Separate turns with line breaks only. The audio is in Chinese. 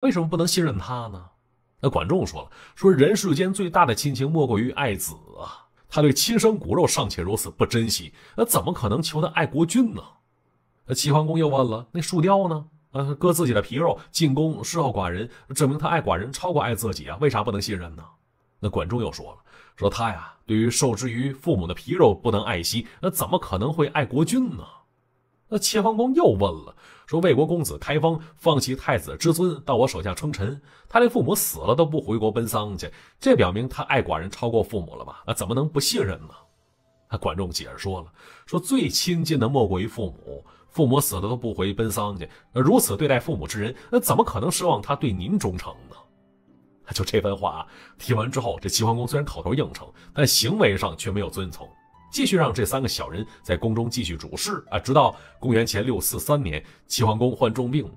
为什么不能信任他呢？
那管仲说了，说人世间最大的亲情莫过于爱子啊。他对亲生骨肉尚且如此不珍惜，那怎么可能求他爱国君呢？那齐桓公又问了，那树雕呢？啊，割自己的皮肉进宫侍候寡人，证明他爱寡人超过爱自己啊？为啥不能信任呢？那管仲又说了，说他呀，对于受之于父母的皮肉不能爱惜，那怎么可能会爱国君呢？那齐桓公又问了，说魏国公子开封放弃太子之尊，到我手下称臣，他连父母死了都不回国奔丧去，这表明他爱寡人超过父母了吧？那怎么能不信任呢？那管仲解释说了，说最亲近的莫过于父母，父母死了都不回奔丧去，呃，如此对待父母之人，那怎么可能奢望他对您忠诚呢？就这番话，啊，听完之后，这齐桓公虽然口头应承，但行为上却没有遵从。继续让这三个小人在宫中继续主事啊，直到公元前六四三年，齐桓公患重病。